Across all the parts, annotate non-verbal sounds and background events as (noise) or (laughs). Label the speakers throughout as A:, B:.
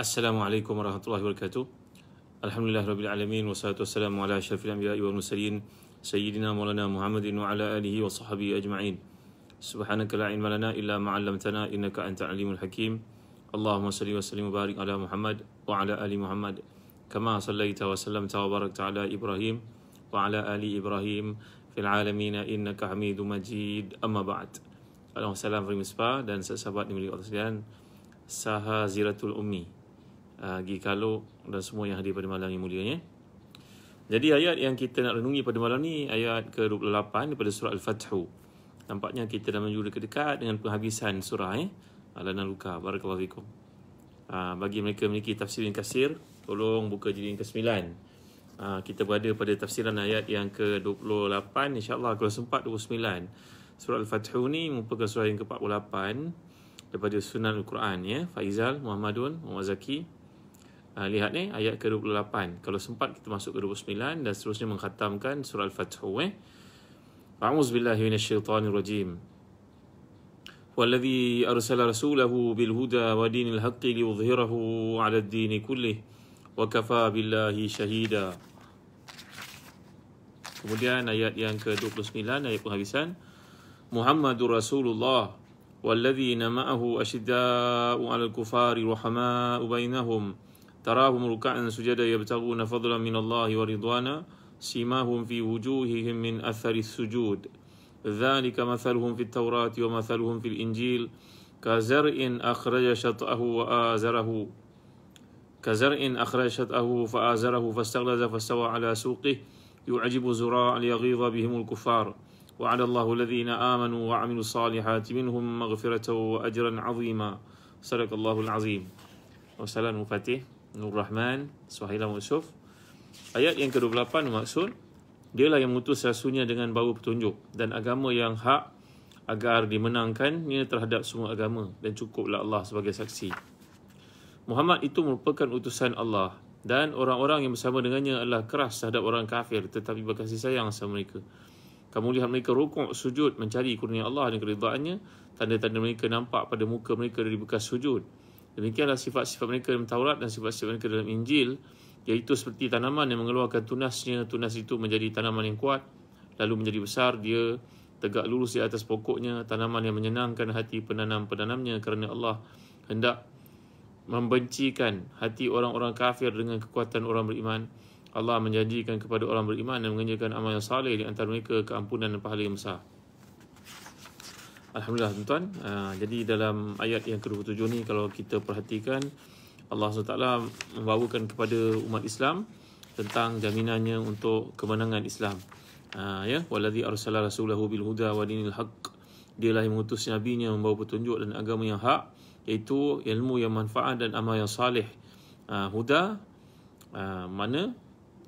A: السلام عليكم ورحمة الله وبركاته الحمد لله رب العالمين والصلاة والسلام على أشرف الأنبياء والمرسلين سيدنا مولانا محمد وعلى آله وصحبه أجمعين سبحانك لا علم لنا إلا ما علمتنا إنك أنت العليم الحكيم اللهم صل وسلم وبارك على محمد وعلى آل محمد كما صليت وسلمت وباركت على إبراهيم وعلى آل إبراهيم في العالمين إنك حميد مجيد أما بعد Alhamdulillah Fahim Misbah dan sahabat yang dimiliki Allah sekalian Saha Ziratul Ummi uh, Gi Kalok dan semua yang hadir pada malam ini mulianya. Jadi ayat yang kita nak renungi pada malam ni ayat ke-28 daripada surah Al-Fathu. Nampaknya kita dah menuju dekat-dekat dengan penghabisan surah eh. Alana Luka, Barakallahu Fikum. Ah, bagi mereka memiliki tafsir yang kasir, tolong buka jilid yang ke-9. Ah, kita berada pada tafsiran ayat yang ke-28, insyaAllah kalau sempat 29. Surah Al-Fathu ni merupakan surah yang ke-48 daripada Sunan Al-Quran. Ya. Faizal, Muhammadun, Muhammad Zaki, Ha, lihat ni eh, ayat ke-28. Kalau sempat kita masuk ke-29 dan seterusnya mengkhatamkan surah Al-Fath. Eh? A'udzu billahi minasyaitonir rajim. Walladhi arsala rasulahu bil huda wa dinil haqqi liyudhhirahu 'ala ad-dini kullih wa kafa billahi shahida. Kemudian ayat yang ke sembilan ayat penghabisan Muhammadur Rasulullah walladhi ma'ahu ashidda'u 'alal kufari rahama'u bainahum تراهم ركعا سجدا يبتغون فضلا من الله ورضوانا سيماهم في وجوههم من أثر السجود ذلك مثلهم في التوراة ومثلهم في الإنجيل كزرع أخرج شطأه وآزره كزرع أخرج شطأه فآزره فاستغلظ فاستوى على سوقه يعجب زراع ليغيظ بهم الكفار وعلى الله الذين آمنوا وعملوا الصالحات منهم مغفرة وأجرا عظيما صدق الله العظيم وسلام فاتح Nur Rahman Suhailah Yusuf Ayat yang ke-28 maksud dia lah yang mutus rasunya dengan bau petunjuk Dan agama yang hak Agar dimenangkan ini terhadap semua agama Dan cukuplah Allah sebagai saksi Muhammad itu merupakan utusan Allah Dan orang-orang yang bersama dengannya adalah keras terhadap orang kafir Tetapi berkasih sayang sama mereka Kamu lihat mereka rukuk sujud mencari kurnia Allah dan keridaannya Tanda-tanda mereka nampak pada muka mereka dari bekas sujud Demikianlah sifat-sifat mereka dalam Taurat dan sifat-sifat mereka dalam Injil iaitu seperti tanaman yang mengeluarkan tunasnya tunas itu menjadi tanaman yang kuat lalu menjadi besar dia tegak lurus di atas pokoknya tanaman yang menyenangkan hati penanam-penanamnya kerana Allah hendak membencikan hati orang-orang kafir dengan kekuatan orang beriman Allah menjanjikan kepada orang beriman dan mengenjakan amal yang saleh di antara mereka keampunan dan pahala yang besar Alhamdulillah tuan-tuan. Uh, jadi dalam ayat yang ke-27 ni kalau kita perhatikan Allah SWT membawakan kepada umat Islam tentang jaminannya untuk kemenangan Islam. Uh, ya, walazi arsala rasulahu bil huda wa dinil haqq. Dialah yang mengutus nabi nabinya membawa petunjuk dan agama yang hak iaitu ilmu yang manfaat dan amal yang salih. Uh, huda uh, mana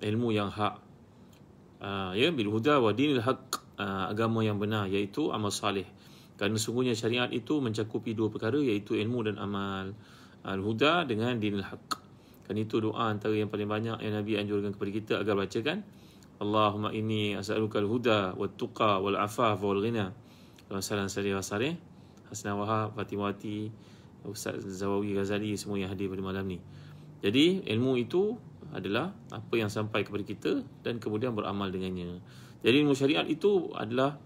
A: ilmu yang hak. ya, bil huda wa dinil haqq. agama yang benar iaitu amal salih. Kerana sungguhnya syariat itu mencakupi dua perkara iaitu ilmu dan amal. Al-Huda dengan dinil haq. Kerana itu doa antara yang paling banyak yang Nabi anjurkan kepada kita agar baca kan, Allahumma ini as'aluka al-huda wa tuqa wal afaf wal ghina. Salam sari wa sari. Wahab, Fatimawati, Ustaz Zawawi Ghazali semua yang hadir pada malam ni. Jadi ilmu itu adalah apa yang sampai kepada kita dan kemudian beramal dengannya. Jadi ilmu syariat itu adalah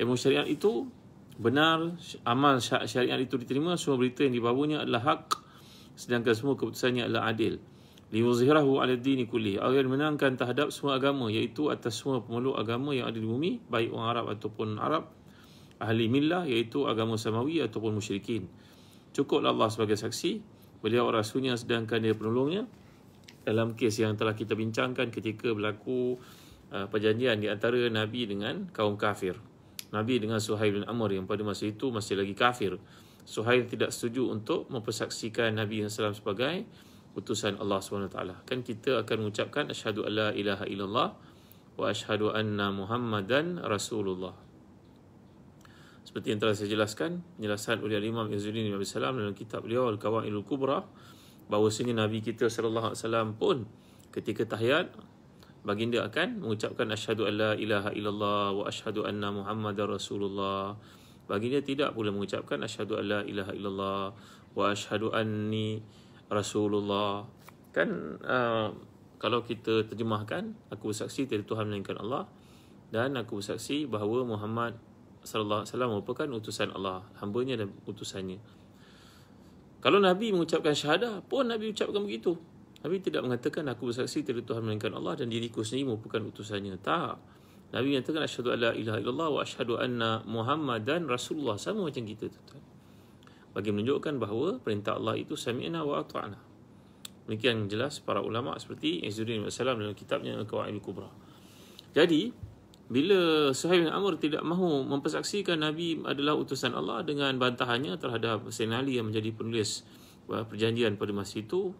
A: ilmu syariat itu benar amal syariat itu diterima semua berita yang dibawanya adalah hak sedangkan semua keputusannya adalah adil li yuzhirahu ala dini kulli agar menangkan terhadap semua agama iaitu atas semua pemeluk agama yang ada di bumi baik orang Arab ataupun Arab ahli millah iaitu agama samawi ataupun musyrikin cukuplah Allah sebagai saksi beliau rasulnya sedangkan dia penolongnya dalam kes yang telah kita bincangkan ketika berlaku uh, perjanjian di antara nabi dengan kaum kafir Nabi dengan Suhail bin Amr yang pada masa itu masih lagi kafir. Suhail tidak setuju untuk mempersaksikan Nabi yang SAW sebagai utusan Allah SWT. Kan kita akan mengucapkan asyhadu alla ilaha illallah wa asyhadu anna muhammadan rasulullah. Seperti yang telah saya jelaskan, penjelasan oleh Imam Yazudin Nabi Alaihi Wasallam dalam kitab beliau Al-Kawailul Kubra bahawa sini Nabi kita sallallahu alaihi wasallam pun ketika tahiyat baginda akan mengucapkan asyhadu alla ilaha illallah wa asyhadu anna muhammadar rasulullah baginda tidak boleh mengucapkan asyhadu alla ilaha illallah wa asyhadu anni rasulullah kan uh, kalau kita terjemahkan aku bersaksi tiada tuhan melainkan Allah dan aku bersaksi bahawa Muhammad sallallahu alaihi wasallam merupakan utusan Allah hamba-Nya dan utusannya kalau Nabi mengucapkan syahadah pun Nabi ucapkan begitu Nabi tidak mengatakan aku bersaksi tiada Tuhan melainkan Allah dan diriku sendiri merupakan utusannya. Tak. Nabi mengatakan asyhadu alla ilaha illallah wa asyhadu anna Muhammadan Rasulullah sama macam kita tu tuan. Bagi menunjukkan bahawa perintah Allah itu sami'na wa ata'na. Demikian jelas para ulama seperti Izzuddin bin Salam dalam kitabnya Al-Qawaid Kubra. Jadi bila Suhaib bin Amr tidak mahu mempersaksikan Nabi adalah utusan Allah dengan bantahannya terhadap Sayyidina Ali yang menjadi penulis eh, perjanjian pada masa itu,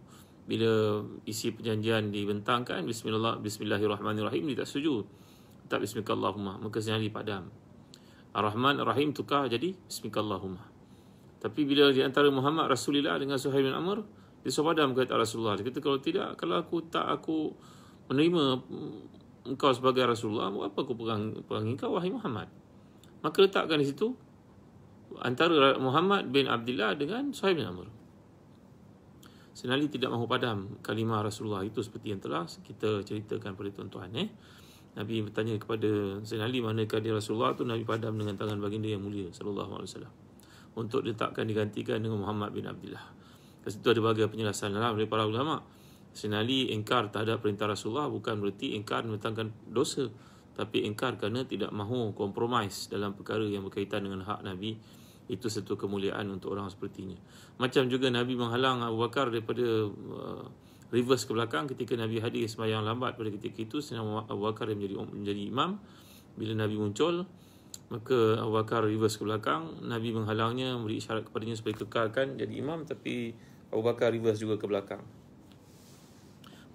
A: bila isi perjanjian dibentangkan bismillah bismillahirrahmanirrahim dia tak sujud tak bismillahirrahmanirrahim maka senyali padam ar-rahman ar-rahim tukar jadi bismillahirrahmanirrahim tapi bila di antara Muhammad Rasulullah dengan Suhaib bin Amr dia suruh padam kata Rasulullah dia kata kalau tidak kalau aku tak aku menerima engkau sebagai Rasulullah apa aku perang perang engkau wahai Muhammad maka letakkan di situ antara Muhammad bin Abdullah dengan Suhaib bin Amr Senali tidak mahu padam kalimah Rasulullah itu seperti yang telah kita ceritakan pada tuan-tuan eh. Nabi bertanya kepada Senali manakah dia Rasulullah tu Nabi padam dengan tangan baginda yang mulia sallallahu alaihi wasallam. Untuk letakkan digantikan dengan Muhammad bin Abdullah. Kat situ ada berbagai penjelasan dalam daripada para ulama. Senali engkar terhadap perintah Rasulullah bukan berarti engkar menentangkan dosa tapi engkar kerana tidak mahu kompromis dalam perkara yang berkaitan dengan hak Nabi itu satu kemuliaan untuk orang seperti sepertinya. Macam juga Nabi menghalang Abu Bakar daripada uh, reverse ke belakang ketika Nabi hadir semayang lambat pada ketika itu senang Abu Bakar yang menjadi menjadi imam bila Nabi muncul maka Abu Bakar reverse ke belakang Nabi menghalangnya memberi isyarat kepadanya supaya kekalkan jadi imam tapi Abu Bakar reverse juga ke belakang.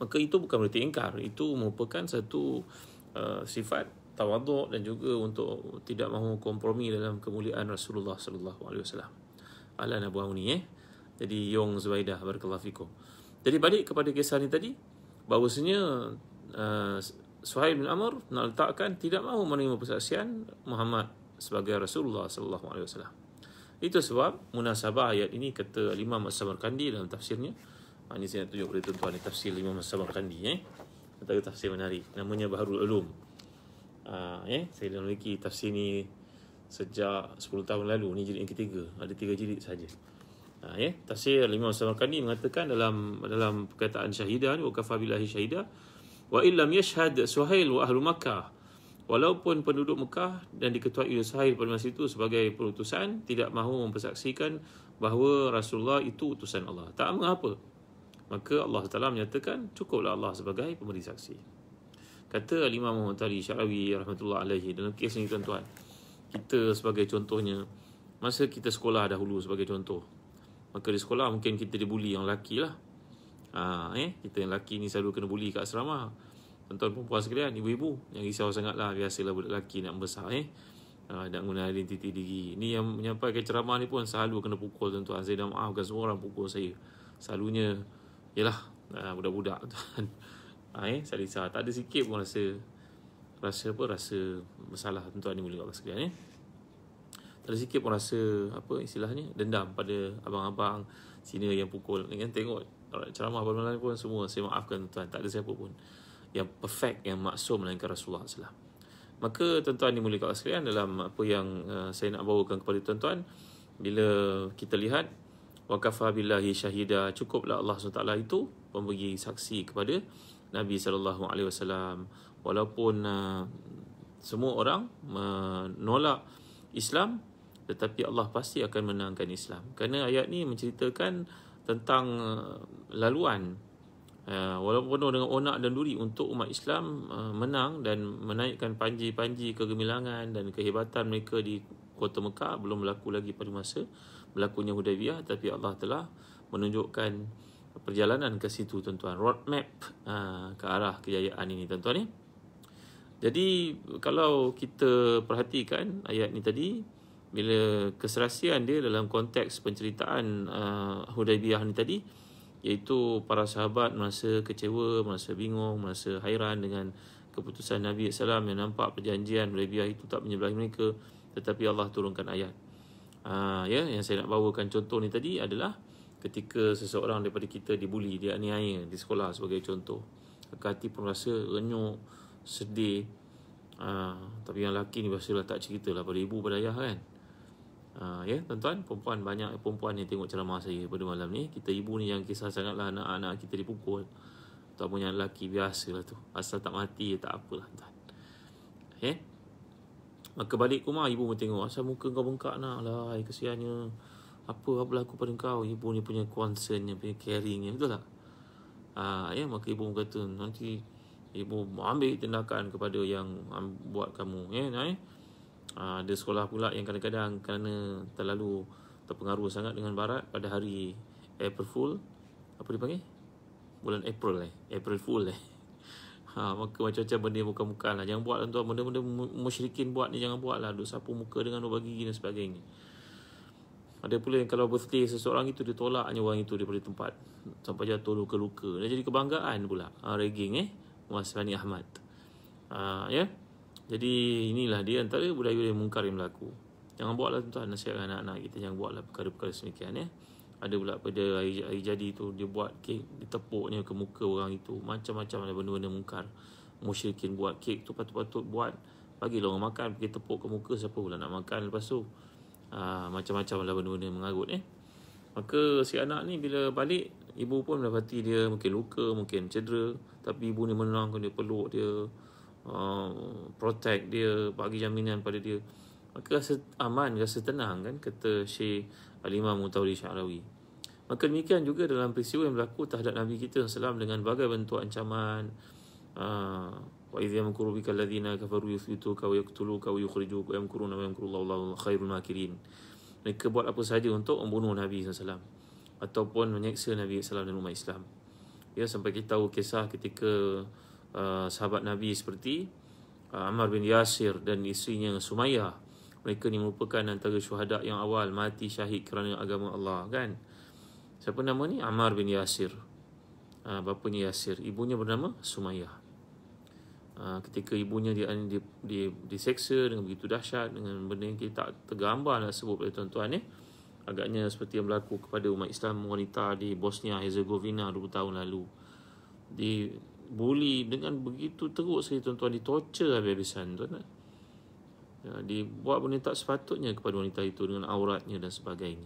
A: Maka itu bukan berarti ingkar, itu merupakan satu uh, sifat tawaduk dan juga untuk tidak mahu kompromi dalam kemuliaan Rasulullah sallallahu alaihi wasallam. Ala nabawi eh. Jadi Yong Zubaidah barakallahu fikum. Jadi balik kepada kisah ni tadi bahawasanya uh, Suhail bin Amr nak letakkan tidak mahu menerima persaksian Muhammad sebagai Rasulullah sallallahu alaihi wasallam. Itu sebab munasabah ayat ini kata Imam As-Samarkandi dalam tafsirnya. Ha, ini saya tunjuk kepada tuan-tuan tafsir Imam As-Samarkandi eh. Kata tafsir menarik namanya Baharul Ulum. Uh, eh? Saya dah memiliki tafsir ni sejak 10 tahun lalu. Ni jilid yang ketiga. Ada tiga jilid saja. Ha, uh, eh? Tafsir Imam Samarkandi mengatakan dalam dalam perkataan syahidah ni. Waqafah billahi syahidah. Wa illam yashhad suhail wa ahlu makkah. Walaupun penduduk Mekah dan diketuai oleh Sahil pada masa itu sebagai perutusan tidak mahu mempersaksikan bahawa Rasulullah itu utusan Allah. Tak mengapa. Maka Allah Taala menyatakan cukuplah Allah sebagai pemberi saksi. Kata Imam Muhammad Ali Syarawi rahmatullah alaihi dalam kes ini tuan-tuan. Kita sebagai contohnya masa kita sekolah dahulu sebagai contoh. Maka di sekolah mungkin kita dibuli yang lelaki lah. Ha, eh? Kita yang lelaki ni selalu kena bully kat asrama. Tuan-tuan perempuan sekalian, ibu-ibu yang risau lah biasalah budak lelaki nak besar eh. Ha, nak guna identiti diri. Ni yang menyampaikan ceramah ni pun selalu kena pukul tuan-tuan. Saya dah maafkan semua orang pukul saya. Selalunya, yelah ha, budak-budak tuan-tuan ha, eh, Salisa Tak ada sikit pun rasa Rasa apa Rasa Masalah tuan-tuan ni Mulia sekalian eh. Tak ada sikit pun rasa Apa istilahnya Dendam pada Abang-abang sini yang pukul ni kan tengok ceramah pada malam pun semua saya maafkan tuan-tuan tak ada siapa pun yang perfect yang maksum melainkan Rasulullah sallallahu Maka tuan-tuan ni mulia sekalian dalam apa yang uh, saya nak bawakan kepada tuan-tuan bila kita lihat wakafa billahi syahida cukuplah Allah SWT itu memberi saksi kepada Nabi sallallahu alaihi wasallam walaupun uh, semua orang menolak Islam tetapi Allah pasti akan menangkan Islam kerana ayat ni menceritakan tentang uh, laluan uh, walaupun penuh dengan onak dan duri untuk umat Islam menang dan menaikkan panji-panji kegemilangan dan kehebatan mereka di kota Mekah belum berlaku lagi pada masa berlakunya Hudaybiyah tapi Allah telah menunjukkan perjalanan ke situ tuan-tuan roadmap uh, ke arah kejayaan ini tuan-tuan ni jadi kalau kita perhatikan ayat ni tadi bila keserasian dia dalam konteks penceritaan uh, Hudaybiyah ni tadi iaitu para sahabat merasa kecewa, merasa bingung, merasa hairan dengan keputusan Nabi SAW yang nampak perjanjian Hudaybiyah itu tak menyebelahi mereka tetapi Allah turunkan ayat. Uh, ya yang saya nak bawakan contoh ni tadi adalah ketika seseorang daripada kita dibuli, dia aniaya di sekolah sebagai contoh. Kati pun rasa renyuk, sedih. Ha, tapi yang lelaki ni biasalah tak cerita lah pada ibu, pada ayah kan. Ha, ya, tuan-tuan, perempuan, banyak perempuan yang tengok ceramah saya pada malam ni. Kita ibu ni yang kisah sangatlah anak-anak kita dipukul. Atau yang lelaki biasalah tu. Asal tak mati, ya tak apalah tuan. Ya? Maka balik rumah, ibu pun tengok. Asal muka kau bengkak nak lah, kesiannya. Ya? apa apa berlaku pada kau ibu ni punya concern ni punya caring ni betul tak ah ya maka ibu kata nanti ibu ambil tindakan kepada yang buat kamu ya ya ah, ada sekolah pula yang kadang-kadang kerana terlalu terpengaruh sangat dengan barat pada hari April Fool apa dipanggil bulan April eh April Fool eh Ha, (laughs) maka macam-macam benda bukan-bukan lah. Jangan buat tuan-tuan. Lah, Benda-benda musyrikin buat ni jangan buat lah. Duk sapu muka dengan duk bagi dan sebagainya. Ada pula yang kalau birthday seseorang itu ditolak hanya orang itu daripada tempat sampai jatuh luka-luka. Dia jadi kebanggaan pula. Ha, ah, regging eh. Mas Rani Ahmad. Ha, ya. Jadi inilah dia antara budaya yang mungkar yang berlaku. Jangan buatlah tuan-tuan nasihat anak-anak kita. Jangan buatlah perkara-perkara semikian. Ya. Ada pula pada hari, hari jadi tu dia buat kek. Dia tepuknya ke muka orang itu. Macam-macam ada benda-benda mungkar. Musyrikin buat kek tu patut-patut buat. Bagi orang makan. Pergi tepuk ke muka siapa pula nak makan. Lepas tu aa, ah, macam-macam lah benda-benda mengarut eh. Maka si anak ni bila balik, ibu pun mendapati dia mungkin luka, mungkin cedera. Tapi ibu ni menenangkan dia, peluk dia, aa, ah, protect dia, bagi jaminan pada dia. Maka rasa aman, rasa tenang kan kata Syekh Al-Imam Mutawli Syarawi. Maka demikian juga dalam peristiwa yang berlaku terhadap Nabi kita SAW dengan bagai bentuk ancaman, ah, وإذ يمكر بك الذين كفروا يثبتوك ويقتلوك ويخرجوك ويمكرون ويمكر الله الله خير الماكرين mereka buat apa sahaja untuk membunuh Nabi SAW ataupun menyeksa Nabi SAW dan umat Islam ya sampai kita tahu kisah ketika uh, sahabat Nabi seperti uh, Ammar bin Yasir dan isterinya Sumayyah mereka ni merupakan antara syuhada yang awal mati syahid kerana agama Allah kan siapa nama ni Ammar bin Yasir uh, bapanya Yasir ibunya bernama Sumayyah Ah, ketika ibunya dia dia, dia diseksa dengan begitu dahsyat dengan benda yang kita tak tergambarlah sebut oleh tuan-tuan ni. Eh. Agaknya seperti yang berlaku kepada umat Islam wanita di Bosnia Herzegovina 20 tahun lalu. Di bully dengan begitu teruk sekali tuan-tuan ditorture habis-habisan tuan-tuan. Ya, dibuat benda tak sepatutnya kepada wanita itu dengan auratnya dan sebagainya.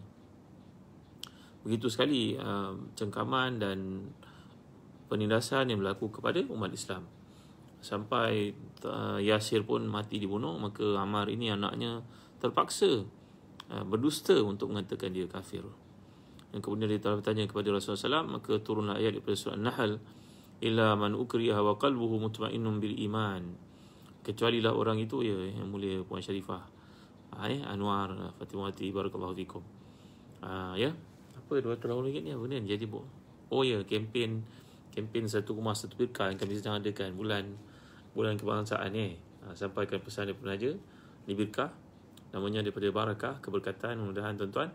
A: Begitu sekali uh, cengkaman dan penindasan yang berlaku kepada umat Islam sampai uh, Yasir pun mati dibunuh maka Ammar ini anaknya terpaksa uh, berdusta untuk mengatakan dia kafir dan kemudian dia telah bertanya kepada Rasulullah SAW maka turunlah ayat daripada surah Nahl illa man ukriha wa qalbuhu mutmainnun bil iman kecuali lah orang itu ya yang mulia puan Sharifah Hai eh, ya, Anwar Fatimati barakallahu fikum. Ah, ya. Apa dua tahun lagi ni apa ni jadi bu. Oh ya kempen kempen satu rumah satu pilkah yang kami sedang adakan bulan bulan kebangsaan ni. Ha, sampaikan pesan daripada penaja di pilkah namanya daripada barakah keberkatan mudah-mudahan tuan-tuan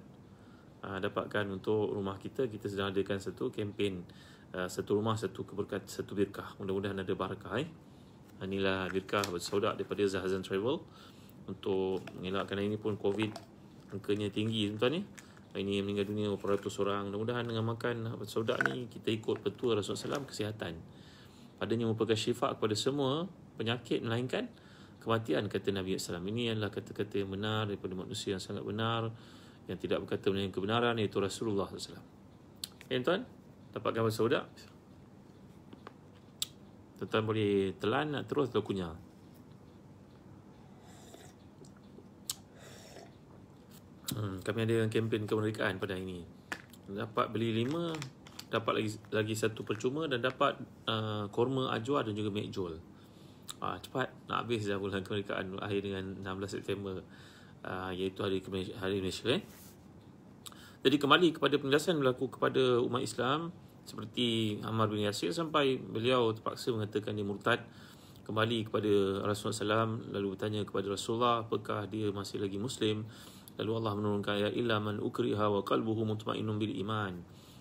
A: ha, dapatkan untuk rumah kita kita sedang adakan satu kempen uh, satu rumah satu keberkat satu birkah mudah-mudahan ada barakah eh. Ha, inilah birkah bersaudara daripada Zahazan Travel untuk mengelakkan ini pun COVID angkanya tinggi tuan-tuan ni. Eh. Hari ini yang meninggal dunia beberapa ratus orang. Mudah-mudahan dengan makan saudak ni kita ikut petua Rasulullah SAW kesihatan. Padanya merupakan syifat kepada semua penyakit melainkan kematian kata Nabi SAW. Ini adalah kata-kata yang benar daripada manusia yang sangat benar yang tidak berkata melainkan kebenaran iaitu Rasulullah SAW. Eh tuan, dapat gambar saudak? Tuan-tuan boleh telan terus atau Hmm, kami ada yang kempen kemerdekaan pada hari ini. Dapat beli lima, dapat lagi lagi satu percuma dan dapat uh, korma ajwa dan juga mekjol. Ah, cepat nak habis dah bulan kemerdekaan akhir dengan 16 September uh, iaitu hari kemerdekaan hari Malaysia. Eh? Jadi kembali kepada penjelasan berlaku kepada umat Islam seperti Ammar bin Yasir sampai beliau terpaksa mengatakan dia murtad kembali kepada Rasulullah SAW lalu bertanya kepada Rasulullah apakah dia masih lagi Muslim Lalu Allah menurunkan ayat illa man ukriha wa qalbuhu mutmainnun bil iman.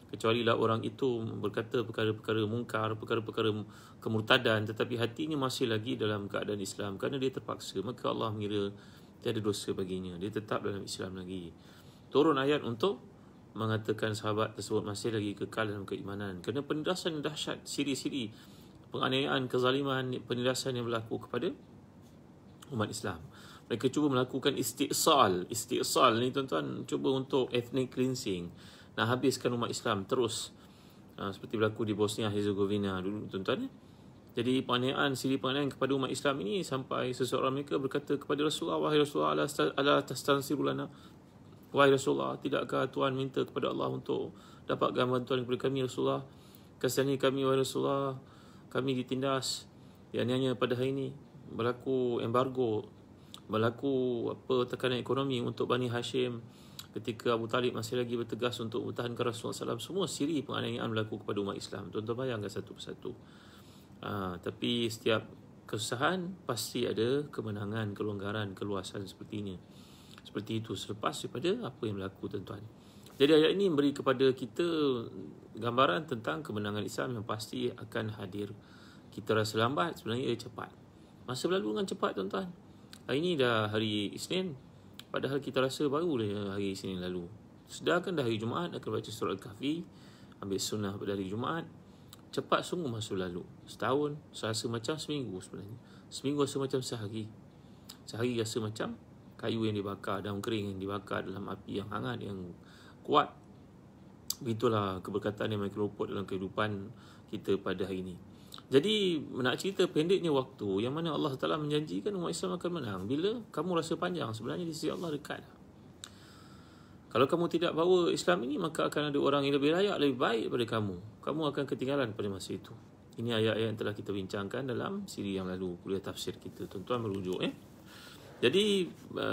A: Kecuali lah orang itu berkata perkara-perkara mungkar, perkara-perkara kemurtadan tetapi hatinya masih lagi dalam keadaan Islam kerana dia terpaksa. Maka Allah mengira tiada dosa baginya. Dia tetap dalam Islam lagi. Turun ayat untuk mengatakan sahabat tersebut masih lagi kekal dalam keimanan. Kerana penindasan dahsyat siri-siri penganiayaan, kezaliman, penindasan yang berlaku kepada umat Islam mereka cuba melakukan istiqsal istiqsal ni tuan-tuan cuba untuk ethnic cleansing nak habiskan umat Islam terus ha, seperti berlaku di Bosnia Herzegovina dulu tuan-tuan eh. jadi penganiayaan siri penganiayaan kepada umat Islam ini sampai seseorang mereka berkata kepada Rasulullah wahai Rasulullah ala tastansirulana wahai Rasulullah tidakkah Tuhan minta kepada Allah untuk dapat gambar Tuhan kepada kami Rasulullah kasihani kami wahai Rasulullah kami ditindas yang hanya pada hari ini berlaku embargo berlaku apa tekanan ekonomi untuk Bani Hashim ketika Abu Talib masih lagi bertegas untuk bertahankan Rasulullah SAW semua siri penganiayaan berlaku kepada umat Islam tuan-tuan bayangkan satu persatu ha, tapi setiap kesusahan pasti ada kemenangan kelonggaran keluasan sepertinya seperti itu selepas daripada apa yang berlaku tuan-tuan jadi ayat ini memberi kepada kita gambaran tentang kemenangan Islam yang pasti akan hadir. Kita rasa lambat sebenarnya ia cepat. Masa berlalu dengan cepat tuan-tuan. Hari ni dah hari Isnin Padahal kita rasa baru dah hari Isnin lalu Sedangkan dah hari Jumaat akan baca surah Al-Kahfi Ambil sunnah pada hari Jumaat Cepat sungguh masa lalu Setahun saya rasa macam seminggu sebenarnya Seminggu rasa macam sehari Sehari rasa macam kayu yang dibakar Daun kering yang dibakar dalam api yang hangat Yang kuat Begitulah keberkatan yang makin dalam kehidupan kita pada hari ini jadi nak cerita pendeknya waktu yang mana Allah Taala menjanjikan umat Islam akan menang bila kamu rasa panjang sebenarnya di sisi Allah dekat. Kalau kamu tidak bawa Islam ini maka akan ada orang yang lebih layak lebih baik daripada kamu. Kamu akan ketinggalan pada masa itu. Ini ayat-ayat yang telah kita bincangkan dalam siri yang lalu kuliah tafsir kita. Tuan-tuan merujuk ya. eh. Jadi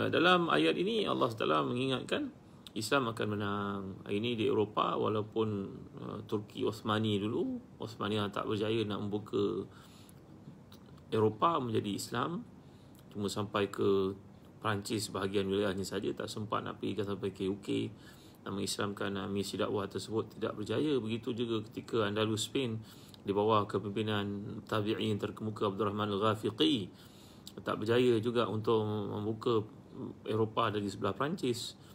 A: dalam ayat ini Allah Taala mengingatkan Islam akan menang. Hari ini di Eropah walaupun uh, Turki Osmani dulu, Osmani tak berjaya nak membuka Eropah menjadi Islam. Cuma sampai ke Perancis bahagian wilayahnya saja tak sempat nak pergi kan sampai ke UK dan mengislamkan uh, misi dakwah tersebut tidak berjaya. Begitu juga ketika Andalus Spain di bawah kepimpinan tabi'in terkemuka Abdul Rahman Al-Ghafiqi tak berjaya juga untuk membuka Eropah dari sebelah Perancis.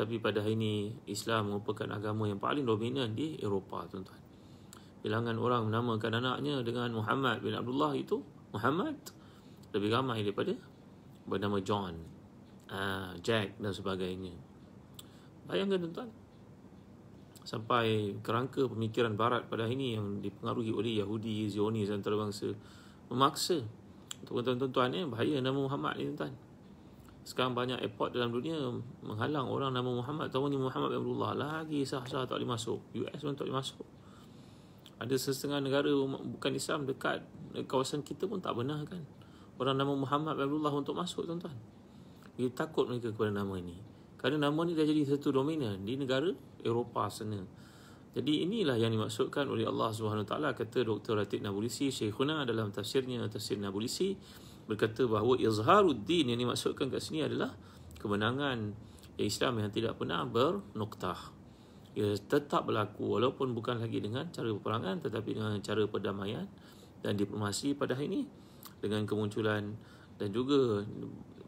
A: Tapi pada hari ini Islam merupakan agama yang paling dominan di Eropah tuan-tuan. Bilangan orang menamakan anaknya dengan Muhammad bin Abdullah itu Muhammad lebih ramai daripada bernama John, ah, Jack dan sebagainya. Bayangkan tuan-tuan. Sampai kerangka pemikiran barat pada hari ini yang dipengaruhi oleh Yahudi, Zionis dan antarabangsa memaksa tuan-tuan tuan-tuan eh, bahaya nama Muhammad ni tuan-tuan sekarang banyak airport dalam dunia menghalang orang nama Muhammad ni Muhammad bin Abdullah lagi sah-sah tak boleh masuk US pun tak boleh masuk ada setengah negara um, bukan Islam dekat kawasan kita pun tak benar kan orang nama Muhammad bin Abdullah untuk masuk tuan-tuan dia takut mereka kepada nama ini kerana nama ni dah jadi satu dominan di negara Eropah sana jadi inilah yang dimaksudkan oleh Allah Subhanahu Taala kata Dr. Ratib Nabulisi Syekhuna dalam tafsirnya tafsir Nabulisi berkata bahawa izharuddin yang dimaksudkan kat sini adalah kemenangan Islam yang tidak pernah bernoktah Ia tetap berlaku walaupun bukan lagi dengan cara peperangan tetapi dengan cara perdamaian dan diplomasi pada hari ini dengan kemunculan dan juga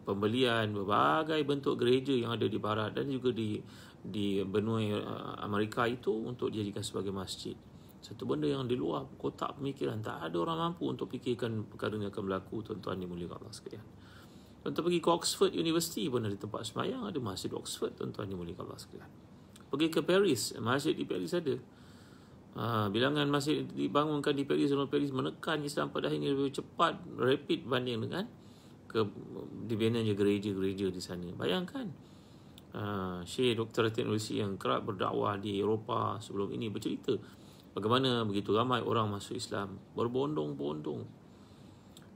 A: pembelian berbagai bentuk gereja yang ada di barat dan juga di di benua uh, Amerika itu untuk dijadikan sebagai masjid satu benda yang di luar kotak pemikiran tak ada orang mampu untuk fikirkan perkara ini akan berlaku tuan-tuan dimuliakan Allah sekalian tuan-tuan pergi ke Oxford University pun ada tempat semayang ada masjid Oxford tuan-tuan dimuliakan Allah sekalian pergi ke Paris masjid di Paris ada ha, bilangan masjid dibangunkan di Paris dalam Paris menekan Islam pada hari ini lebih cepat rapid banding dengan ke dibinanya gereja-gereja di sana bayangkan Uh, Syekh Dr. Tengulisi yang kerap berdakwah di Eropah sebelum ini bercerita Bagaimana begitu ramai orang masuk Islam Berbondong-bondong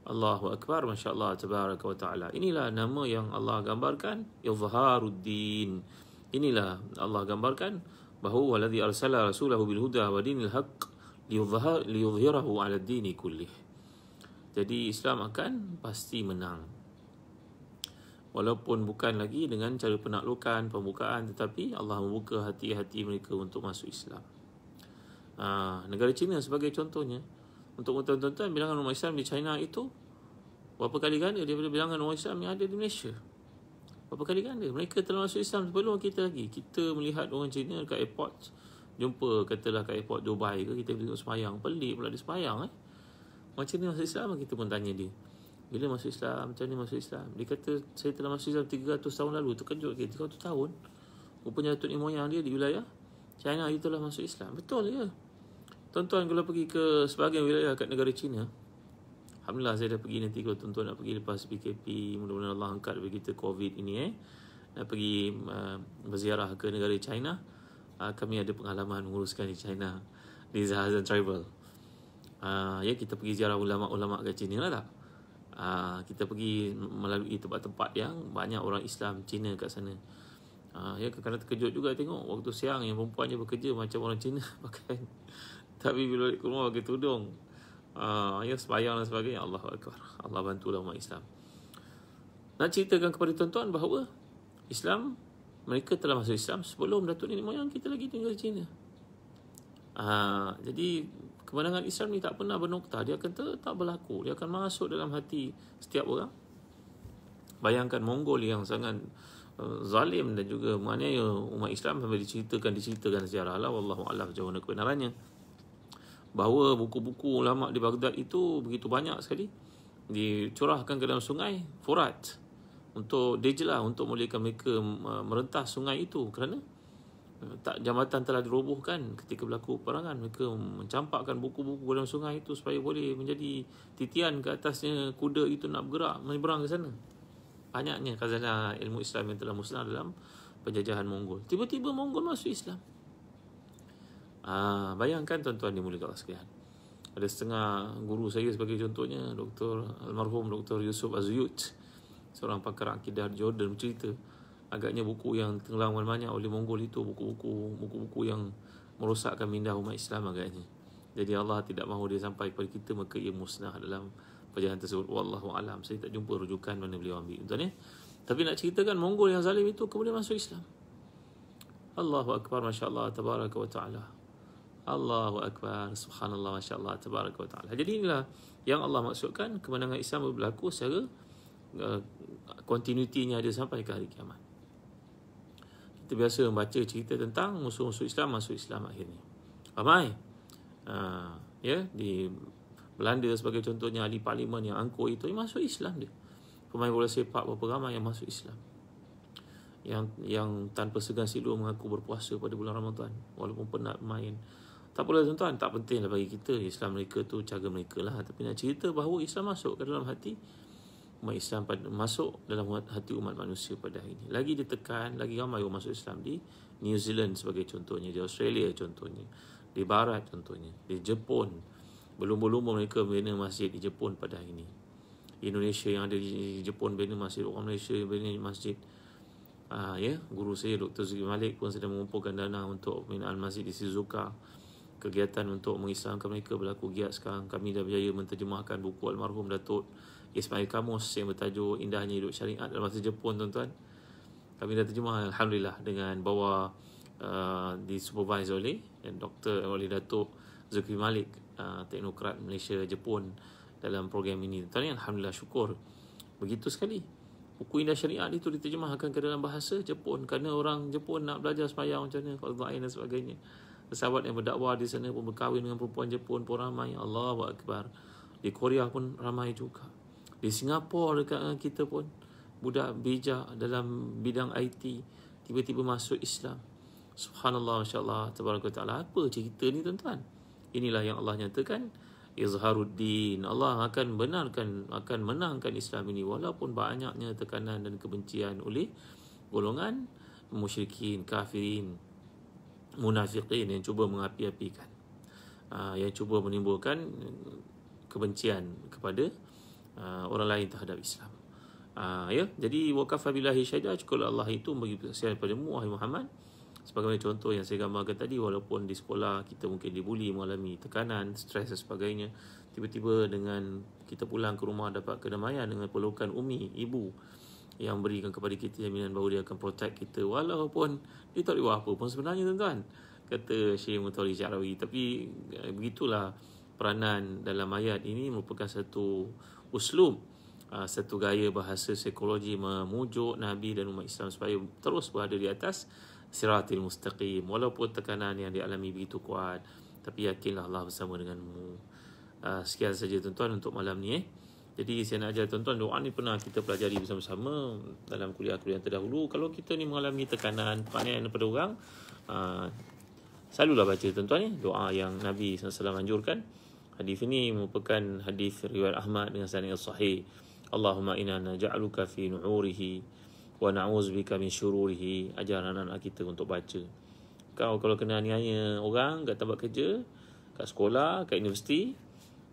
A: Allahu Akbar Masya Allah Tabaraka wa ta'ala Inilah nama yang Allah gambarkan Yuzharuddin Inilah Allah gambarkan Bahawa Waladhi arsala rasulahu bilhuda wa dinil haq Liyuzhirahu ala dini kullih Jadi Islam akan pasti menang Walaupun bukan lagi dengan cara penaklukan, pembukaan Tetapi Allah membuka hati-hati mereka untuk masuk Islam Ha, negara China sebagai contohnya untuk tuan-tuan bilangan orang Islam di China itu berapa kali ganda daripada bilangan orang Islam yang ada di Malaysia berapa kali ganda mereka telah masuk Islam sebelum kita lagi kita melihat orang China kat airport jumpa katalah kat airport Dubai ke kita tengok semayang pelik pula dia semayang eh macam ni masuk Islam kita pun tanya dia bila masuk Islam macam ni masuk Islam dia kata saya telah masuk Islam 300 tahun lalu terkejut ke 300 tahun rupanya Datuk Imoyang dia di wilayah China itulah masuk Islam betul ya Tuan-tuan kalau pergi ke sebahagian wilayah kat negara China Alhamdulillah saya dah pergi nanti kalau tuan-tuan nak pergi lepas PKP Mudah-mudahan Allah angkat bagi kita COVID ini eh Nak pergi uh, berziarah ke negara China uh, Kami ada pengalaman menguruskan di China Di Zahazan Tribal uh, Ya kita pergi ziarah ulama-ulama ke China lah tak uh, Kita pergi melalui tempat-tempat yang banyak orang Islam China kat sana uh, Ya kerana terkejut juga tengok waktu siang yang perempuannya bekerja macam orang China pakai (laughs) Tapi bila balik ke rumah pakai tudung uh, Ya sebayang dan sebagainya Allah Akbar Allah bantulah umat Islam Nak ceritakan kepada tuan-tuan bahawa Islam Mereka telah masuk Islam Sebelum Datuk Nenek Moyang kita lagi tinggal di China uh, Jadi Kemenangan Islam ni tak pernah bernukta Dia akan tetap berlaku Dia akan masuk dalam hati setiap orang Bayangkan Mongol yang sangat eh, zalim dan juga maknanya umat Islam sampai diceritakan diceritakan sejarah Allah wallahu a'lam jauh kebenarannya bahawa buku-buku ulama di Baghdad itu begitu banyak sekali dicurahkan ke dalam sungai Furat untuk Dijlah untuk membolehkan mereka eh, merentas sungai itu kerana eh, tak jambatan telah dirobohkan ketika berlaku perangan mereka mencampakkan buku-buku dalam sungai itu supaya boleh menjadi titian ke atasnya kuda itu nak bergerak menyeberang ke sana banyaknya khazanah ilmu Islam yang telah musnah dalam penjajahan Mongol tiba-tiba Mongol masuk Islam Ha, bayangkan tuan-tuan di mulia kelas sekalian. Ada setengah guru saya sebagai contohnya, Dr. Almarhum Dr. Yusuf Azuyut, seorang pakar akidah Jordan bercerita. Agaknya buku yang tenggelam banyak oleh Mongol itu buku-buku buku-buku yang merosakkan minda umat Islam agaknya. Jadi Allah tidak mahu dia sampai kepada kita maka ia musnah dalam perjalanan tersebut. Wallahu alam. Saya tak jumpa rujukan mana beliau ambil. Tuan ya. Tapi nak ceritakan Mongol yang zalim itu kemudian masuk Islam. Allahu akbar masya-Allah tabaraka wa taala. Allahu Akbar, Subhanallah, Masya Allah, Tabarak wa Ta'ala. Jadi inilah yang Allah maksudkan kemenangan Islam berlaku secara kontinuitinya eh, uh, ada sampai ke hari kiamat. Kita biasa membaca cerita tentang musuh-musuh Islam masuk Islam akhirnya. Ramai. Uh, ya, yeah, di Belanda sebagai contohnya ahli parlimen yang angkuh itu yang masuk Islam dia. Pemain bola sepak berapa ramai yang masuk Islam. Yang yang tanpa segan silu mengaku berpuasa pada bulan Ramadan walaupun penat main tak apalah tuan-tuan, tak pentinglah bagi kita Islam mereka tu cara mereka lah Tapi nak cerita bahawa Islam masuk ke dalam hati Umat Islam pada, masuk dalam hati umat manusia pada hari ini Lagi ditekan, lagi ramai orang masuk Islam di New Zealand sebagai contohnya Di Australia contohnya Di Barat contohnya Di Jepun Belum-belum mereka bina masjid di Jepun pada hari ini Indonesia yang ada di Jepun bina masjid Orang Malaysia yang bina masjid Ah ya, guru saya Dr. Zuki Malik pun sedang mengumpulkan dana untuk pembinaan masjid di Shizuoka kegiatan untuk mengisahkan mereka berlaku giat sekarang kami dah berjaya menterjemahkan buku almarhum Datuk Ismail Kamus yang bertajuk Indahnya Hidup Syariat dalam bahasa Jepun tuan-tuan kami dah terjemah Alhamdulillah dengan bawa uh, disupervise oleh dan eh, doktor oleh Datuk Zulkifli Malik uh, teknokrat Malaysia Jepun dalam program ini tuan-tuan ini, Alhamdulillah syukur begitu sekali buku Indah Syariat itu diterjemahkan ke dalam bahasa Jepun kerana orang Jepun nak belajar semayang macam mana dan sebagainya Pesawat yang berdakwah di sana pun berkahwin dengan perempuan Jepun pun ramai. Allahu akbar. Di Korea pun ramai juga. Di Singapura dekat dengan kita pun budak bijak dalam bidang IT tiba-tiba masuk Islam. Subhanallah, masya-Allah, tabarakallah. Apa cerita ni tuan-tuan? Inilah yang Allah nyatakan Izharuddin Allah akan benarkan akan menangkan Islam ini walaupun banyaknya tekanan dan kebencian oleh golongan musyrikin kafirin munafiqin yang cuba mengapi-apikan ah, yang cuba menimbulkan kebencian kepada ah, orang lain terhadap Islam ah, ya jadi wakafa billahi syahida cukup lah Allah itu bagi kesian kepada mu Muhammad sebagaimana contoh yang saya gambarkan tadi walaupun di sekolah kita mungkin dibuli mengalami tekanan stres dan sebagainya tiba-tiba dengan kita pulang ke rumah dapat kedamaian dengan pelukan umi ibu yang berikan kepada kita jaminan bahawa dia akan protect kita walaupun dia tak buat apa pun sebenarnya tuan-tuan kata Syekh Mutawli Syarawi tapi eh, begitulah peranan dalam ayat ini merupakan satu uslub ah, satu gaya bahasa psikologi memujuk Nabi dan umat Islam supaya terus berada di atas siratil mustaqim walaupun tekanan yang dialami begitu kuat tapi yakinlah Allah bersama denganmu ah, sekian saja tuan-tuan untuk malam ni eh. Jadi saya nak ajar tuan-tuan doa ni pernah kita pelajari bersama-sama dalam kuliah-kuliah terdahulu. Kalau kita ni mengalami tekanan, panen daripada orang, uh, selalulah baca tuan-tuan ni doa yang Nabi SAW anjurkan. Hadis ini merupakan hadis riwayat Ahmad dengan sanad yang sahih. Allahumma inna naj'aluka fi nu'urihi wa na'uz bika min syururihi. Ajaran anak kita untuk baca. Kau kalau kena aniaya orang kat tempat kerja, kat sekolah, kat universiti,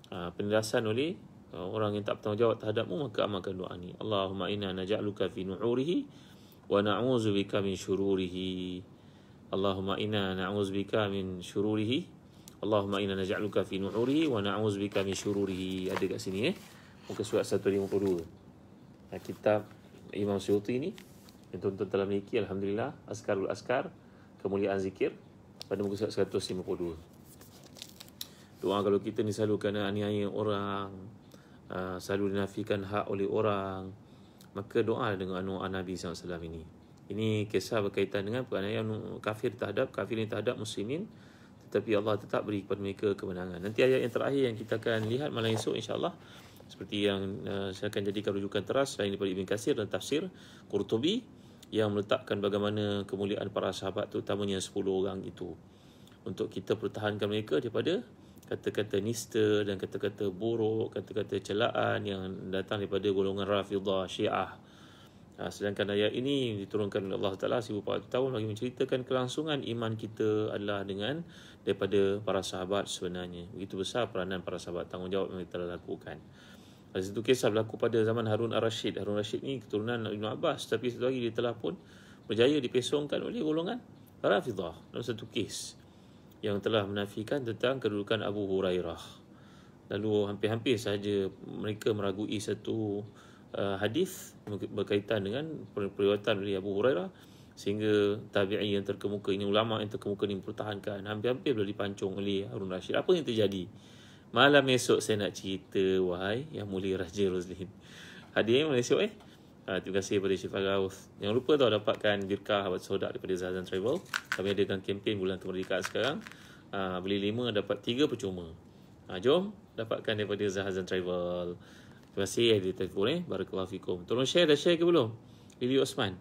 A: uh, ah, penindasan oleh Uh, orang yang tak bertanggungjawab terhadapmu maka amalkan doa ni Allahumma inna naj'aluka fi nu'urihi wa bika min syururihi Allahumma inna bika min syururihi Allahumma inna naj'aluka fi nu'urihi wa bika min syururihi ada kat sini eh muka surat 152 nah, kitab Imam Suyuti ni yang tuan-tuan telah miliki Alhamdulillah Askarul Askar kemuliaan zikir pada muka surat 152 doa kalau kita ni selalu kena aniaya orang Ah, selalu dinafikan hak oleh orang maka doa dengan An Nabi SAW ini ini kisah berkaitan dengan penganiayaan kafir terhadap kafir ini terhadap muslimin tetapi Allah tetap beri kepada mereka kemenangan nanti ayat yang terakhir yang kita akan lihat malam esok insyaAllah seperti yang uh, saya akan jadikan rujukan teras lain daripada Ibn Kasir dan tafsir Qurtubi yang meletakkan bagaimana kemuliaan para sahabat terutamanya 10 orang itu untuk kita pertahankan mereka daripada kata-kata nista dan kata-kata buruk, kata-kata celaan yang datang daripada golongan Rafidah Syiah. Ha, sedangkan ayat ini diturunkan oleh Allah Taala 1400 tahun lagi menceritakan kelangsungan iman kita adalah dengan daripada para sahabat sebenarnya. Begitu besar peranan para sahabat tanggungjawab yang telah lakukan. Ada satu kisah berlaku pada zaman Harun Ar-Rashid. Harun Ar-Rashid ni keturunan Ibn Abbas. Tapi satu lagi dia telah pun berjaya dipesongkan oleh golongan Rafidah. Dalam satu kisah yang telah menafikan tentang kedudukan Abu Hurairah. Lalu hampir-hampir saja mereka meragui satu uh, hadis berkaitan dengan periwayatan dari Abu Hurairah sehingga tabi'i yang terkemuka ini ulama yang terkemuka ini mempertahankan hampir-hampir boleh dipancung oleh Harun Rashid. Apa yang terjadi? Malam esok saya nak cerita wahai yang mulia Raja Roslin. Hadiahnya mana esok eh? Uh, terima kasih kepada Syifa Gauth. Jangan lupa tau dapatkan birka habat sodak daripada Zazan Travel. Kami adakan kempen bulan kemerdekaan sekarang. Uh, beli lima dapat tiga percuma. Uh, jom dapatkan daripada Zahazan Travel. Terima kasih ya editor aku eh. Barakallahu fikum. Tolong share dah share ke belum? Lili Osman.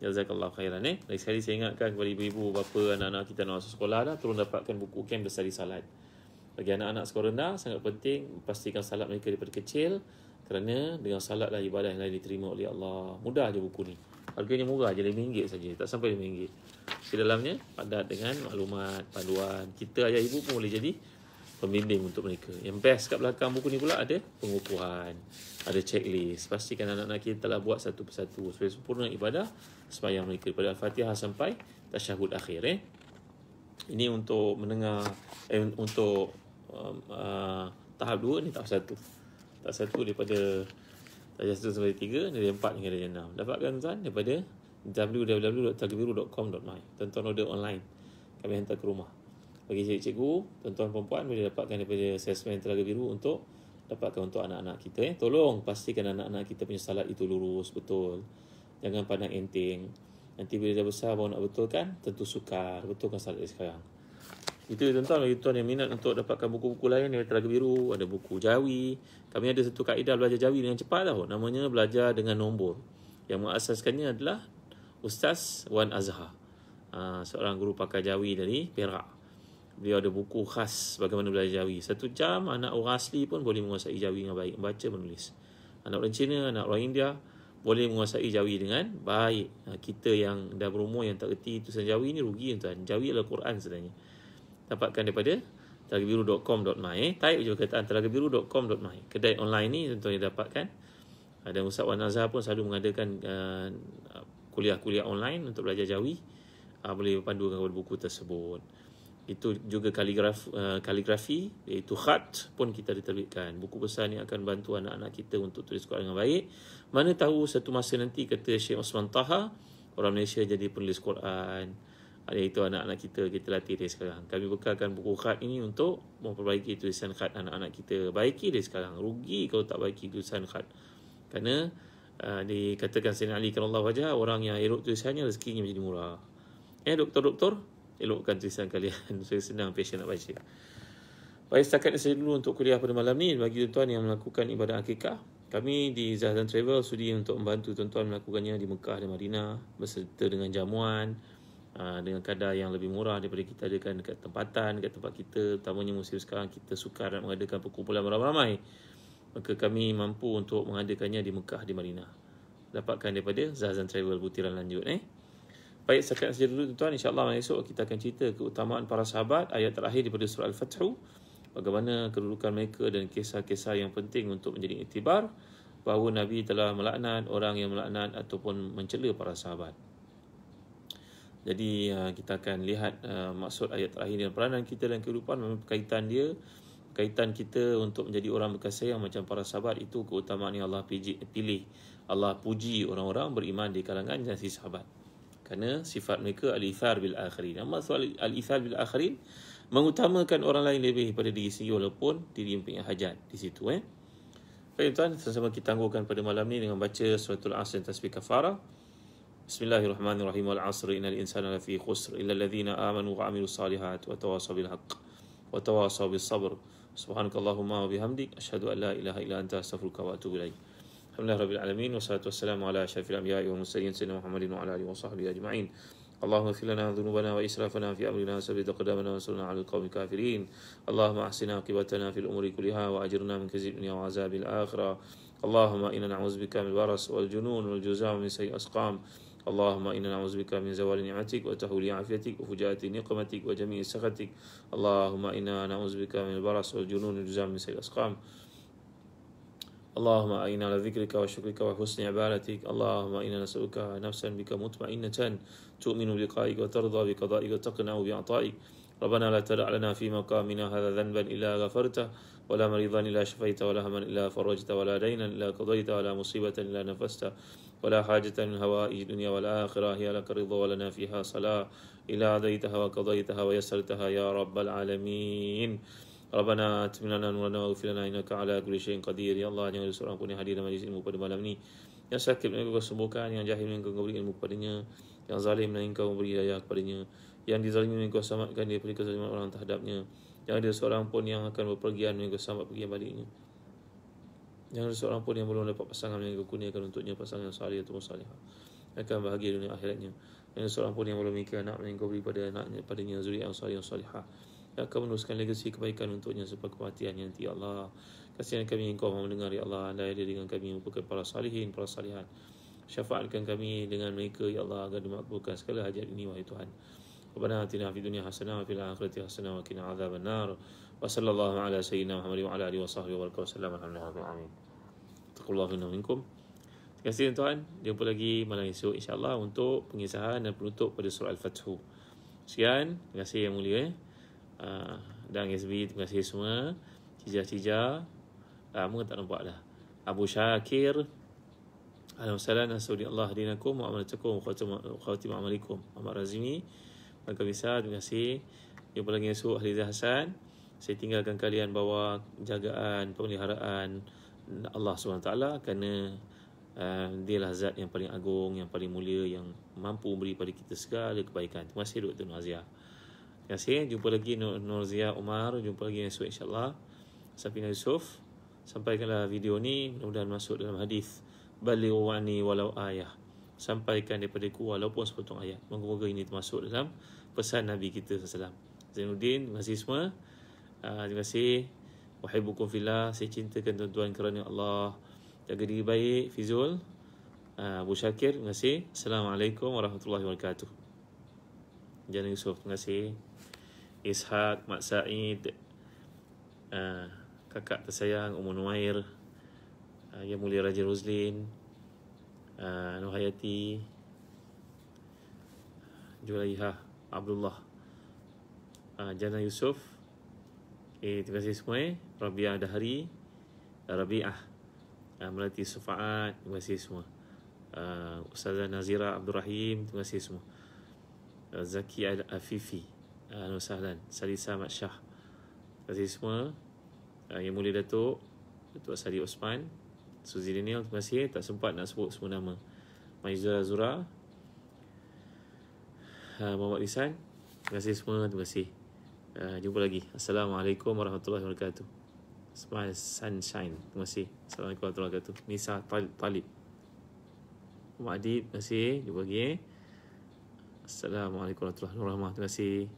A: Jazakallah khairan eh. Lagi sekali saya ingatkan kepada ibu-ibu, bapa, anak-anak kita nak masuk sekolah dah. Tolong dapatkan buku besar di Salat. Bagi anak-anak sekolah rendah, sangat penting pastikan salat mereka daripada kecil. Kerana dengan salatlah ibadah yang lain diterima oleh Allah. Mudah je buku ni. Harganya murah je RM5 saja. Tak sampai RM5. Di dalamnya padat dengan maklumat, panduan. Kita ayah ibu pun boleh jadi pembimbing untuk mereka. Yang best kat belakang buku ni pula ada pengukuhan. Ada checklist. Pastikan anak-anak kita telah buat satu persatu. Supaya sempurna ibadah semayang mereka. Daripada Al-Fatihah sampai tasyahud akhir. Eh. Ini untuk menengah eh, untuk um, uh, tahap dua ni tahap satu tak satu daripada tajah satu sampai tiga dari empat hingga dari enam dapatkan tuan daripada www.tagbiru.com.my tuan-tuan order online kami hantar ke rumah bagi cik cikgu tuan-tuan perempuan boleh dapatkan daripada assessment telaga biru untuk dapatkan untuk anak-anak kita eh. tolong pastikan anak-anak kita punya salat itu lurus betul jangan pandang enteng nanti bila dah besar bawa nak betulkan tentu sukar betulkan salat dari sekarang itu tuan-tuan kalau tuan yang minat untuk dapatkan buku-buku lain dari Telaga Biru, ada buku Jawi. Kami ada satu kaedah belajar Jawi dengan cepat tau. Namanya belajar dengan nombor. Yang mengasaskannya adalah Ustaz Wan Azhar. Ah, seorang guru pakar Jawi dari Perak. Dia ada buku khas bagaimana belajar Jawi. Satu jam anak orang asli pun boleh menguasai Jawi dengan baik. baca menulis. Anak orang Cina, anak orang India boleh menguasai Jawi dengan baik. Ah, kita yang dah berumur yang tak erti tulisan Jawi ni rugi tuan. Jawi adalah Quran sebenarnya dapatkan daripada telagabiru.com.my Taip je perkataan telagabiru.com.my Kedai online ni tentunya dapatkan Dan Ustaz Wan Azhar pun selalu mengadakan uh, kuliah-kuliah online untuk belajar jawi uh, ah, Boleh berpanduan kepada buku tersebut Itu juga kaligraf, uh, kaligrafi iaitu khat pun kita diterbitkan Buku besar ni akan bantu anak-anak kita untuk tulis Quran dengan baik Mana tahu satu masa nanti kata Syekh Osman Taha Orang Malaysia jadi penulis Quran itu anak-anak kita kita latih dari sekarang kami bekalkan buku khat ini untuk memperbaiki tulisan khat anak-anak kita baiki dari sekarang rugi kalau tak baiki tulisan khat kerana uh, dikatakan Sayyidina Ali kerana Allah wajah orang yang elok tulisannya rezekinya menjadi murah eh doktor-doktor elokkan tulisan kalian (laughs) saya senang passion nak baca baik setakat saya dulu untuk kuliah pada malam ni bagi tuan-tuan yang melakukan ibadah akikah kami di Zahdan Travel sudi untuk membantu tuan-tuan melakukannya di Mekah dan Madinah berserta dengan jamuan Ah, dengan kadar yang lebih murah daripada kita adakan dekat tempatan, dekat tempat kita Terutamanya musim sekarang kita sukar nak mengadakan perkumpulan ramai-ramai Maka kami mampu untuk mengadakannya di Mekah, di Madinah Dapatkan daripada Zazan Travel Butiran Lanjut eh Baik, sekian saja dulu tuan-tuan InsyaAllah esok kita akan cerita keutamaan para sahabat Ayat terakhir daripada surah Al-Fathu Bagaimana kedudukan mereka dan kisah-kisah yang penting untuk menjadi itibar Bahawa Nabi telah melaknat orang yang melaknat ataupun mencela para sahabat jadi uh, kita akan lihat uh, maksud ayat terakhir dan Peranan kita dalam kehidupan memang kaitan dia. Kaitan kita untuk menjadi orang berkasih yang macam para sahabat itu keutamaan yang Allah pilih. Allah puji orang-orang beriman di kalangan generasi sahabat. Kerana sifat mereka al-ithar bil-akhirin. Yang maksud al-ithar bil-akhirin mengutamakan orang lain lebih daripada diri sendiri walaupun diri mempunyai hajat di situ. Eh? Baik tuan, sama-sama kita tangguhkan pada malam ini dengan baca suratul asr dan tasbih kafarah. بسم الله الرحمن الرحيم والعصر إن الإنسان لفي خسر إلا الذين آمنوا وعملوا الصالحات وتواصوا بالحق وتواصوا بالصبر سبحانك اللهم وبحمدك أشهد أن لا إله إلا أنت أستغفرك وأتوب إليك الحمد لله رب العالمين والصلاة والسلام على أشرف الأنبياء والمرسلين سيدنا محمد وعلى آله وصحبه أجمعين اللهم اغفر لنا ذنوبنا وإسرافنا في أمرنا وثبت أقدامنا وانصرنا على القوم الكافرين اللهم أحسن عاقبتنا في الأمور كلها وأجرنا من خزي الدنيا وعذاب الآخرة اللهم إنا نعوذ بك من البرص والجنون والجزام من سيء أسقام اللهم إنا نعوذ بك من زوال نعمتك وتحول عافيتك وفجاءة نقمتك وجميع سخطك اللهم إنا نعوذ بك من البرص والجنون والجزام من سيء الأسقام اللهم أعنا على ذكرك وشكرك وحسن عبادتك اللهم إنا نسألك نفسا بك مطمئنة تؤمن بلقائك وترضى بقضائك وتقنع بعطائك ربنا لا تدع لنا في مقامنا هذا ذنبا إلا غفرته ولا مريضا إلا شفيت ولا هما إلا فرجت ولا دينا إلا قضيت ولا مصيبة إلا نفست ولا حاجة من هوائج الدنيا والآخرة هي لك الرضا ولنا فيها صلاة إلى هديتها وقضيتها ويسرتها يا رب العالمين ربنا اتمنى لنا نورنا واغفر لنا انك على كل شيء قدير يا الله جعل سرنا كوني حديد مجلس ilmu pada malam ini yang sakit menengok kesembuhan yang jahil menengok kau beri ilmu kepadanya yang zalim menengok kau beri hidayah kepadanya yang dizalimi menengok kau selamatkan dia pergi ke orang terhadapnya yang ada seorang pun yang akan berpergian menengok selamat pergi baliknya yang ada seorang pun yang belum dapat pasangan yang kekuniakan untuknya pasangan yang salih atau salihah akan bahagia dunia akhiratnya. Yang ada seorang pun yang belum memiliki anak yang kau pada anaknya padanya zuriat yang salih yang salihah akan meneruskan legasi kebaikan untuknya sepak kematiannya nanti Allah. Kasihan kami yang kau mendengar ya Allah. Andai dia dengan kami merupakan para salihin, para salihan. Syafaatkan kami dengan mereka ya Allah agar dimakbulkan segala hajat ini wahai Tuhan. Rabbana atina fid dunya hasanah wa fil akhirati hasanah wa qina adzabannar wa sallallahu ala sayyidina Muhammad wa ala alihi wa sahbihi wa barakatuh alhamdulillah amin taqullahu inna minkum Terima kasih tuan-tuan. Jumpa lagi malam esok Allah untuk pengisahan dan penutup pada surah Al-Fatihu. Sekian. Terima kasih yang mulia. Uh, dan SB, terima kasih semua. Cija-cija. Lama ah, tak nampak dah. Abu Syakir. Alhamdulillah. Assalamualaikum warahmatullahi wabarakatuh. Wa'alaikum warahmatullahi wabarakatuh. Amat Razimi. Terima kasih. Jumpa lagi esok. Halizah Hassan saya tinggalkan kalian bawa jagaan, pemeliharaan Allah SWT kerana Uh, lah zat yang paling agung Yang paling mulia Yang mampu memberi pada kita segala kebaikan Terima kasih Dr. Nur Azia Terima kasih Jumpa lagi Nur, Nur Azia Umar Jumpa lagi esok insyaAllah Sampai Yusuf Sampaikanlah video ni Mudah-mudahan masuk dalam hadis wani walau ayah Sampaikan daripada ku Walaupun sepotong ayat Moga-moga ini termasuk dalam Pesan Nabi kita SAW Zainuddin Terima kasih semua Ah, terima kasih. Wahai buku villa, saya cintakan tuan-tuan kerana Allah. Jaga diri baik, Fizul. Ah, Abu Syakir, terima kasih. Assalamualaikum warahmatullahi wabarakatuh. Jana Yusuf. terima kasih. Ishak, Mak Said. Ah, kakak tersayang, Umun Wair. Yang Mulia Raja Ruzlin. Nuhayati. Jualaiha, Abdullah. Jana Yusuf. Eh, terima kasih semua. Eh. Rabi'ah Dahri. Eh, Rabi'ah. Uh, Melati Sufa'at. Terima kasih semua. Uh, Ustazah Nazira Abdul Rahim. Terima kasih semua. Uh, Zaki Al-Afifi. Uh, Anwar Sahlan. Salisa Mat Syah. Terima kasih semua. Uh, Yang Mulia Datuk. Datuk Sari Osman. Suzy Daniel. Terima kasih. Tak sempat nak sebut semua nama. Maizura Azura, Uh, Muhammad Rizal. Terima kasih semua. Terima kasih. Eh, jumpa lagi. Assalamualaikum warahmatullahi wabarakatuh. Smile sunshine. Terima kasih. Assalamualaikum warahmatullahi wabarakatuh. Nisa Talib. Mak Adib. Terima kasih. Jumpa lagi. Assalamualaikum warahmatullahi wabarakatuh. Terima kasih.